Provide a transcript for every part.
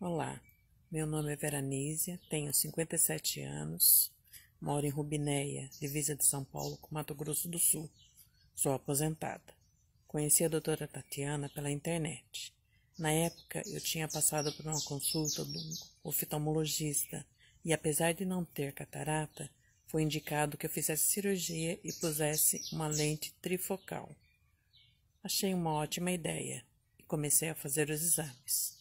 Olá, meu nome é Veranísia, tenho 57 anos, moro em Rubinéia, divisa de São Paulo com Mato Grosso do Sul. Sou aposentada. Conheci a doutora Tatiana pela internet. Na época, eu tinha passado por uma consulta do oftalmologista e, apesar de não ter catarata, foi indicado que eu fizesse cirurgia e pusesse uma lente trifocal. Achei uma ótima ideia e comecei a fazer os exames.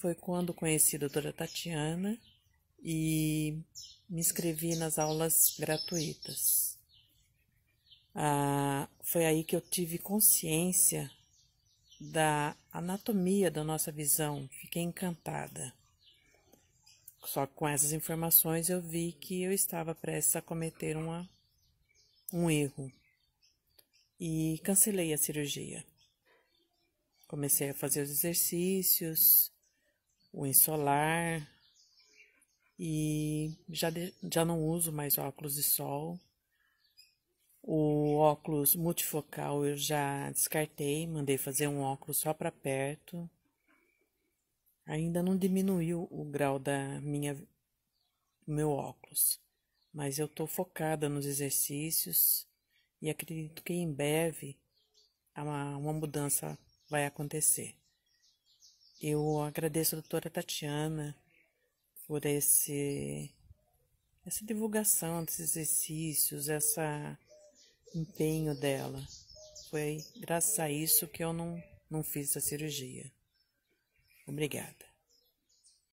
Foi quando conheci a doutora Tatiana e me inscrevi nas aulas gratuitas. Ah, foi aí que eu tive consciência da anatomia da nossa visão, fiquei encantada. Só que com essas informações eu vi que eu estava prestes a cometer uma, um erro e cancelei a cirurgia. Comecei a fazer os exercícios, o ensolar e já, de, já não uso mais óculos de sol. O óculos multifocal eu já descartei, mandei fazer um óculos só para perto. Ainda não diminuiu o grau da minha meu óculos, mas eu estou focada nos exercícios e acredito que em breve uma, uma mudança vai acontecer. Eu agradeço a doutora Tatiana por esse, essa divulgação desses exercícios, esse empenho dela. Foi graças a isso que eu não, não fiz a cirurgia. Obrigada.